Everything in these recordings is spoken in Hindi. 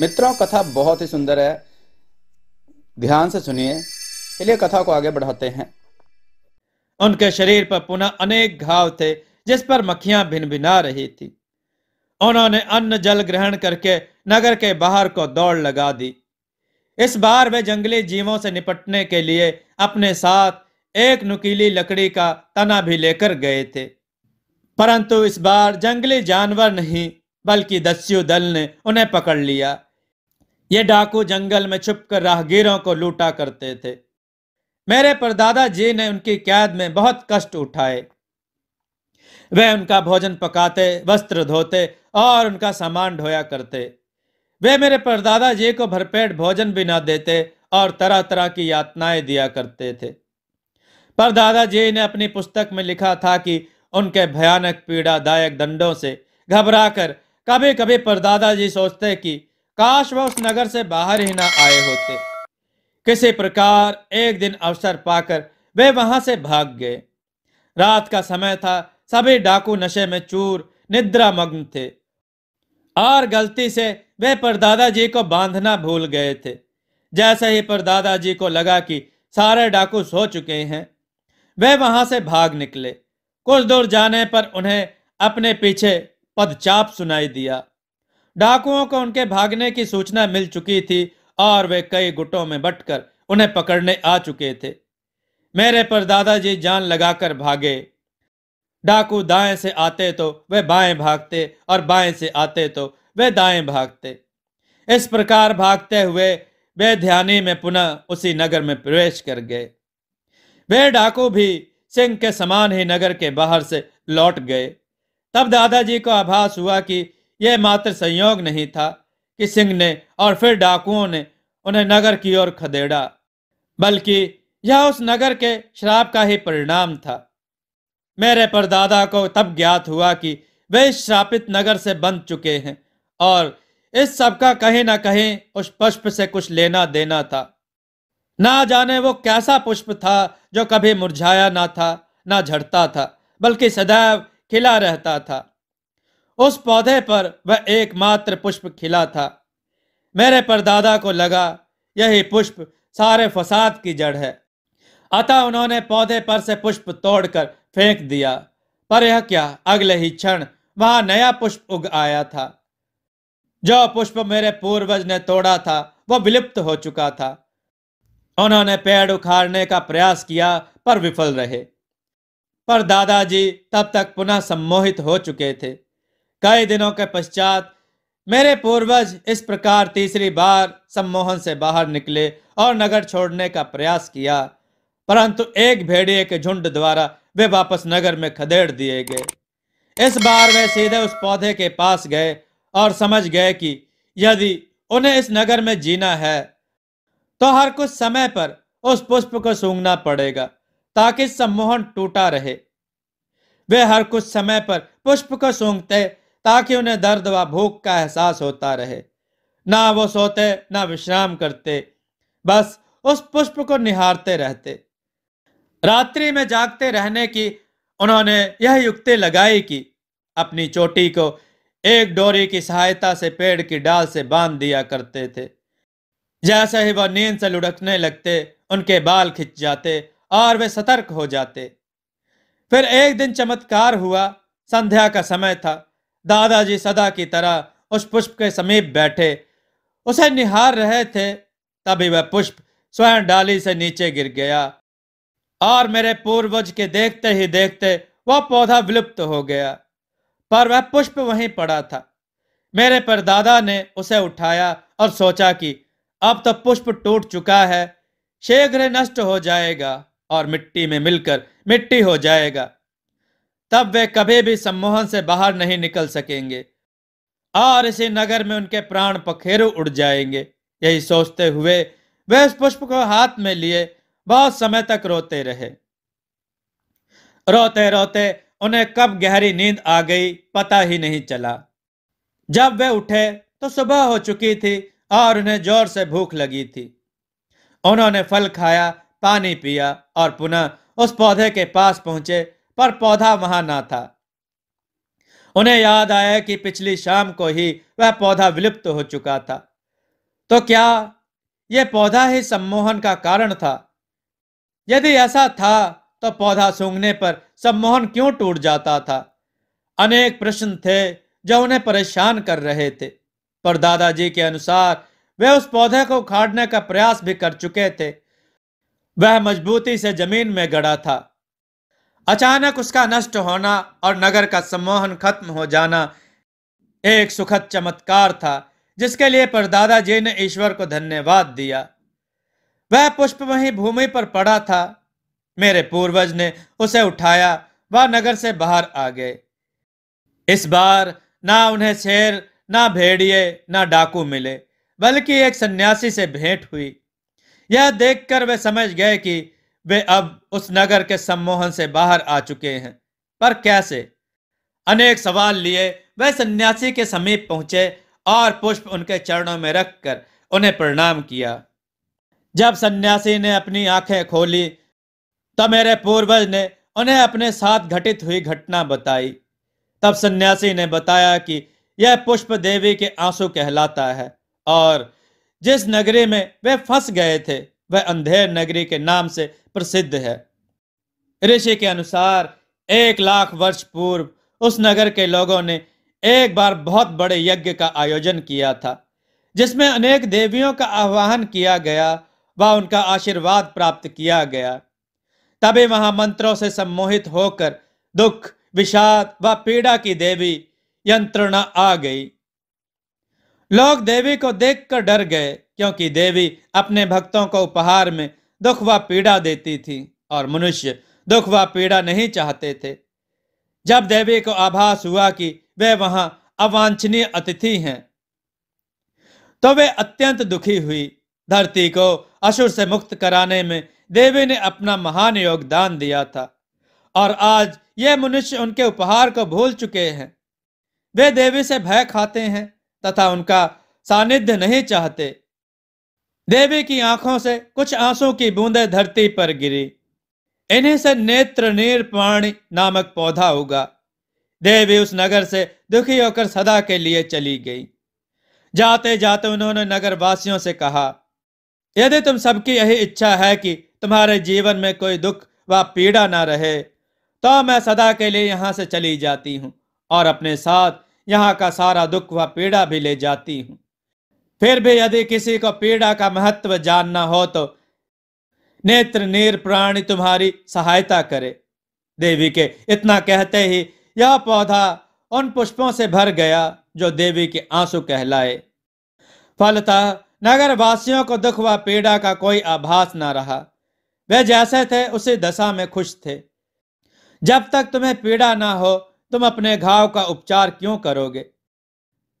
मित्रों कथा बहुत ही सुंदर है ध्यान से सुनिए चलिए कथा को आगे बढ़ाते हैं उनके शरीर पर पुनः अनेक घाव थे जिस पर मक्खियां भिना रही थी उन्होंने अन्न जल ग्रहण करके नगर के बाहर को दौड़ लगा दी इस बार वे जंगली जीवों से निपटने के लिए अपने साथ एक नुकीली लकड़ी का तना भी लेकर गए थे परंतु इस बार जंगली जानवर नहीं बल्कि दस्यु दल ने उन्हें पकड़ लिया ये डाकू जंगल में छुप कर राहगीरों को लूटा करते थे मेरे परदादा जी ने उनकी कैद में बहुत कष्ट उठाए वे उनका भोजन पकाते वस्त्र धोते और उनका सामान ढोया करते वे मेरे परदादा जी को भरपेट भोजन भी ना देते और तरह तरह की यातनाएं दिया करते थे परदादा जी ने अपनी पुस्तक में लिखा था कि उनके भयानक पीड़ादायक दंडों से घबराकर कभी कभी परदादा जी सोचते कि काश वह उस नगर से बाहर ही ना आए होते किसी प्रकार एक दिन अवसर पाकर वे वहां से भाग गए रात का समय था सभी डाकू नशे में चूर निद्रा मग्न थे और गलती से वे परदादा जी को बांधना भूल गए थे जैसे ही परदादा जी को लगा कि सारे डाकू सो चुके हैं वे वहां से भाग निकले कुछ दूर जाने पर उन्हें अपने पीछे पदचाप सुनाई दिया डाकुओं को उनके भागने की सूचना मिल चुकी थी और वे कई गुटों में बटकर उन्हें पकड़ने आ चुके थे मेरे पर दादाजी जान लगाकर भागे डाकू दाएं से आते तो वे बाएं भागते और बाएं से आते तो वे दाएं भागते इस प्रकार भागते हुए वे ध्यान में पुनः उसी नगर में प्रवेश कर गए वे डाकू भी सिंह के समान ही नगर के बाहर से लौट गए तब दादाजी को आभास हुआ कि यह मात्र संयोग नहीं था कि सिंह ने और फिर डाकुओं ने उन्हें नगर की ओर खदेड़ा बल्कि यह उस नगर के श्राप का ही परिणाम था मेरे परदादा को तब ज्ञात हुआ कि वे इस श्रापित नगर से बन चुके हैं और इस सब का कहीं ना कहीं उस पुष्प से कुछ लेना देना था ना जाने वो कैसा पुष्प था जो कभी मुरझाया ना था ना झड़ता था बल्कि सदैव खिला रहता था उस पौधे पर वह एकमात्र पुष्प खिला था मेरे परदादा को लगा यही पुष्प सारे फसाद की जड़ है अतः उन्होंने पौधे पर से पुष्प तोड़कर फेंक दिया पर यह क्या अगले ही क्षण वहां नया पुष्प उग आया था जो पुष्प मेरे पूर्वज ने तोड़ा था वह विलुप्त हो चुका था उन्होंने पेड़ उखाड़ने का प्रयास किया पर विफल रहे पर दादाजी तब तक पुनः सम्मोहित हो चुके थे कई दिनों के पश्चात मेरे पूर्वज इस प्रकार तीसरी बार सम्मोहन से बाहर निकले और नगर छोड़ने का प्रयास किया परंतु एक भेड़िए के झुंड द्वारा वे वापस नगर में खदेड़ दिए गए इस बार वे सीधे उस पौधे के पास गए और समझ गए कि यदि उन्हें इस नगर में जीना है तो हर कुछ समय पर उस पुष्प को सूंघना पड़ेगा ताकि सम्मोहन टूटा रहे वे हर कुछ समय पर पुष्प को सूंघते ताकि उन्हें दर्द व भूख का एहसास होता रहे ना वो सोते ना विश्राम करते बस उस पुष्प को निहारते रहते रात्रि में जागते रहने की उन्होंने यह युक्ति लगाई कि अपनी चोटी को एक डोरी की सहायता से पेड़ की डाल से बांध दिया करते थे जैसे ही वह नींद से लुढ़कने लगते उनके बाल खिंच जाते और वे सतर्क हो जाते फिर एक दिन चमत्कार हुआ संध्या का समय था दादाजी सदा की तरह उस पुष्प के समीप बैठे उसे निहार रहे थे तभी वह पुष्प स्वयं डाली से नीचे गिर गया और मेरे पूर्वज के देखते ही देखते वह पौधा विलुप्त हो गया पर वह पुष्प वहीं पड़ा था मेरे पर दादा ने उसे उठाया और सोचा कि अब तो पुष्प टूट चुका है शीघ्र नष्ट हो जाएगा और मिट्टी में मिलकर मिट्टी हो जाएगा तब वे कभी भी सम्मोहन से बाहर नहीं निकल सकेंगे और इसी नगर में उनके प्राण पखेरु उड़ जाएंगे यही सोचते हुए वे उस पुष्प को हाथ में लिए बहुत समय तक रोते रहे रोते रोते उन्हें कब गहरी नींद आ गई पता ही नहीं चला जब वे उठे तो सुबह हो चुकी थी और उन्हें जोर से भूख लगी थी उन्होंने फल खाया पानी पिया और पुनः उस पौधे के पास पहुंचे पर पौधा वहां ना था उन्हें याद आया कि पिछली शाम को ही वह पौधा विलुप्त हो चुका था तो क्या यह पौधा ही सम्मोहन का कारण था यदि ऐसा था तो पौधा सूंघने पर सम्मोहन क्यों टूट जाता था अनेक प्रश्न थे जो उन्हें परेशान कर रहे थे पर दादाजी के अनुसार वे उस पौधे को उखाड़ने का प्रयास भी कर चुके थे वह मजबूती से जमीन में गड़ा था अचानक उसका नष्ट होना और नगर का सम्मोहन खत्म हो जाना एक सुखद चमत्कार था जिसके लिए परदादा जी ने ईश्वर को धन्यवाद दिया वह पुष्प वही भूमि पर पड़ा था मेरे पूर्वज ने उसे उठाया वह नगर से बाहर आ गए इस बार ना उन्हें शेर ना भेड़िए ना डाकू मिले बल्कि एक सन्यासी से भेंट हुई यह देखकर वे समझ गए कि वे अब उस नगर के सम्मोहन से बाहर आ चुके हैं पर कैसे अनेक सवाल लिए वह सन्यासी के समीप पहुंचे और पुष्प उनके चरणों में रखकर उन्हें प्रणाम किया जब सन्यासी ने अपनी आंखें खोली तब तो मेरे पूर्वज ने उन्हें अपने साथ घटित हुई घटना बताई तब सन्यासी ने बताया कि यह पुष्प देवी के आंसू कहलाता है और जिस नगरी में वे फंस गए थे वह अंधेर नगरी के नाम से प्रसिद्ध है ऋषि के अनुसार एक लाख वर्ष पूर्व उस नगर के लोगों ने एक बार बहुत बड़े यज्ञ का आयोजन किया था जिसमें अनेक देवियों का आह्वान किया गया व उनका आशीर्वाद प्राप्त किया गया तभी वहां मंत्रों से सम्मोहित होकर दुख विषाद व पीड़ा की देवी यंत्रणा आ गई लोग देवी को देखकर डर गए क्योंकि देवी अपने भक्तों को उपहार में दुख व पीड़ा देती थी और मनुष्य दुख व पीड़ा नहीं चाहते थे जब देवी को आभास हुआ कि वे वहां अवांछनीय अतिथि हैं तो वे अत्यंत दुखी हुई धरती को असुर से मुक्त कराने में देवी ने अपना महान योगदान दिया था और आज ये मनुष्य उनके उपहार को भूल चुके हैं वे देवी से भय खाते हैं तथा उनका सानिध्य नहीं चाहते देवी की आंखों से कुछ आंसू की बूंदे धरती पर गिरी इन्हीं से नेत्र नीर पाणी नामक पौधा होगा देवी उस नगर से दुखी होकर सदा के लिए चली गई जाते जाते उन्होंने नगर वासियों से कहा यदि तुम सबकी यही इच्छा है कि तुम्हारे जीवन में कोई दुख व पीड़ा ना रहे तो मैं सदा के लिए यहां से चली जाती हूं और अपने साथ यहाँ का सारा दुख व पीड़ा भी ले जाती हूं फिर भी यदि किसी को पीड़ा का महत्व जानना हो तो नेत्र नीर प्राणी तुम्हारी सहायता करे देवी के इतना कहते ही यह पौधा उन पुष्पों से भर गया जो देवी के आंसू कहलाए फलतः नगर वासियों को दुख व पीड़ा का कोई आभास ना रहा वे जैसे थे उसी दशा में खुश थे जब तक तुम्हें पीड़ा ना हो तुम अपने घाव का उपचार क्यों करोगे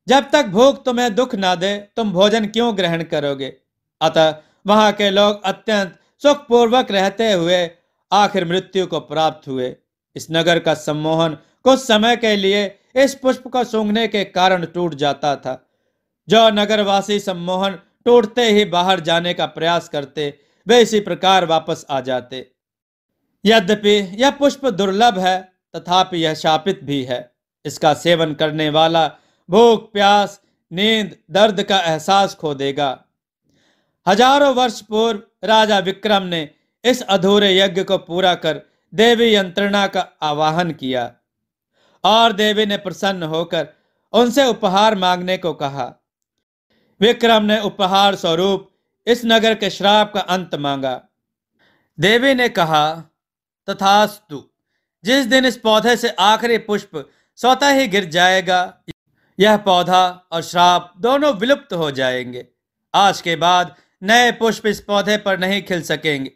जब तक भूख तुम्हें दुख ना दे तुम भोजन क्यों ग्रहण करोगे अतः वहां के लोग अत्यंत सुखपूर्वक रहते हुए आखिर मृत्यु को प्राप्त हुए इस नगर का सम्मोहन कुछ समय के लिए इस पुष्प को सूंघने के कारण टूट जाता था जो नगरवासी सम्मोहन टूटते ही बाहर जाने का प्रयास करते वे इसी प्रकार वापस आ जाते यद्यपि यह पुष्प दुर्लभ है तथापि यह शापित भी है इसका सेवन करने वाला भूख प्यास नींद दर्द का एहसास खो देगा हजारों वर्ष पूर्व राजा विक्रम ने इस अधूरे यज्ञ को पूरा कर देवी यंत्रणा का आवाहन किया और देवी ने प्रसन्न होकर उनसे उपहार मांगने को कहा विक्रम ने उपहार स्वरूप इस नगर के श्राप का अंत मांगा देवी ने कहा तथास्तु जिस दिन इस पौधे से आखिरी पुष्प स्वतः ही गिर जाएगा यह पौधा और श्राप दोनों विलुप्त हो जाएंगे आज के बाद नए पुष्प इस पौधे पर नहीं खिल सकेंगे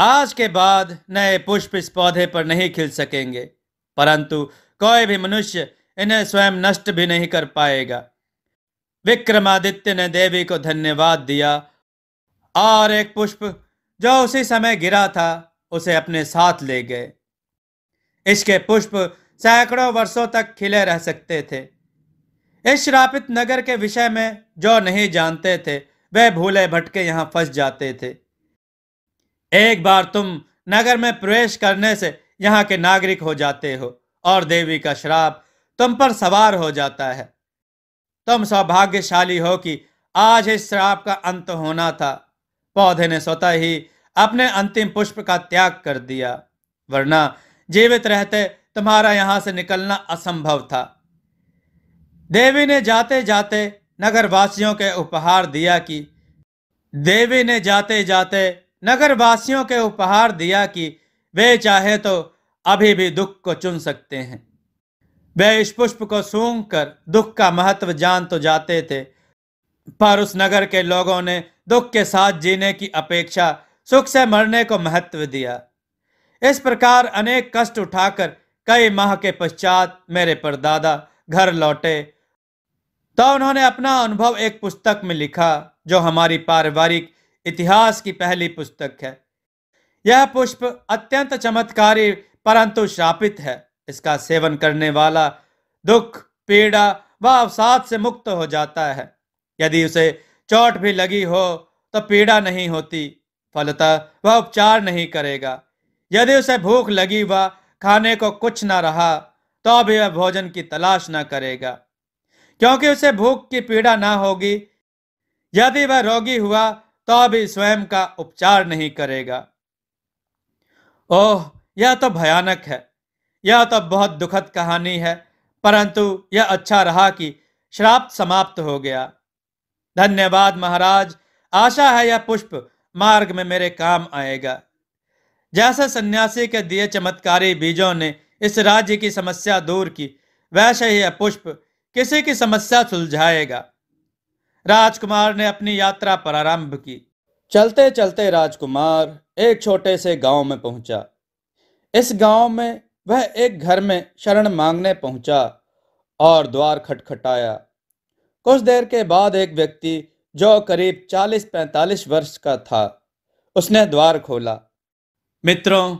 आज के बाद नए पुष्प इस पौधे पर नहीं खिल सकेंगे परंतु कोई भी मनुष्य इन्हें स्वयं नष्ट भी नहीं कर पाएगा विक्रमादित्य ने देवी को धन्यवाद दिया और एक पुष्प जो उसी समय गिरा था उसे अपने साथ ले गए इसके पुष्प सैकड़ों वर्षों तक खिले रह सकते थे इस श्रापित नगर के विषय में जो नहीं जानते थे वह भूले भटके यहां फंस जाते थे एक बार तुम नगर में प्रवेश करने से यहाँ के नागरिक हो जाते हो और देवी का श्राप तुम पर सवार हो जाता है तुम सौभाग्यशाली हो कि आज इस श्राप का अंत होना था पौधे ने स्वतः ही अपने अंतिम पुष्प का त्याग कर दिया वरना जीवित रहते तुम्हारा यहां से निकलना असंभव था देवी ने जाते जाते नगरवासियों के उपहार दिया कि देवी ने जाते जाते नगरवासियों के उपहार दिया कि वे चाहे तो अभी भी दुख को चुन सकते हैं वे इस पुष्प को सूंघ कर दुख का महत्व जान तो जाते थे पर उस नगर के लोगों ने दुख के साथ जीने की अपेक्षा सुख से मरने को महत्व दिया इस प्रकार अनेक कष्ट उठाकर कई माह के पश्चात मेरे परदादा घर लौटे तो उन्होंने अपना अनुभव एक पुस्तक में लिखा जो हमारी पारिवारिक इतिहास की पहली पुस्तक है यह पुष्प अत्यंत चमत्कारी परंतु शापित है इसका सेवन करने वाला दुख पीड़ा व अवसाद से मुक्त हो जाता है यदि उसे चोट भी लगी हो तो पीड़ा नहीं होती फलतः वह उपचार नहीं करेगा यदि उसे भूख लगी व खाने को कुछ ना रहा तो भी वह भोजन की तलाश न करेगा क्योंकि उसे भूख की पीड़ा ना होगी यदि वह रोगी हुआ तो भी स्वयं का उपचार नहीं करेगा ओह यह तो भयानक है यह तो बहुत दुखद कहानी है परंतु यह अच्छा रहा कि श्राप समाप्त हो गया धन्यवाद महाराज आशा है यह पुष्प मार्ग में मेरे काम आएगा जैसे सन्यासी के दिए चमत्कारी बीजों ने इस राज्य की समस्या दूर की वैसे ही यह पुष्प किसी की समस्या सुलझाएगा राजकुमार ने अपनी यात्रा प्रारंभ की चलते चलते राजकुमार एक छोटे से गांव में पहुंचा इस गांव में वह एक घर में शरण मांगने पहुंचा और द्वार खटखटाया कुछ देर के बाद एक व्यक्ति जो करीब 40-45 वर्ष का था उसने द्वार खोला मित्रों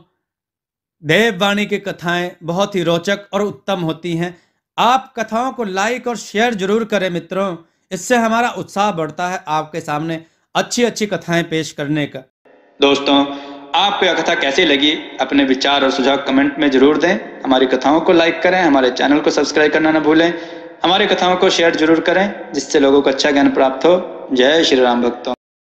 देववाणी की कथाएं बहुत ही रोचक और उत्तम होती हैं आप कथाओं को लाइक और शेयर जरूर करें मित्रों इससे हमारा उत्साह बढ़ता है आपके सामने अच्छी अच्छी कथाएं पेश करने का दोस्तों आपको यह कथा कैसी लगी अपने विचार और सुझाव कमेंट में जरूर दें हमारी कथाओं को लाइक करें हमारे चैनल को सब्सक्राइब करना ना भूलें हमारी कथाओं को शेयर जरूर करें जिससे लोगों को अच्छा ज्ञान प्राप्त हो जय श्री राम भक्तों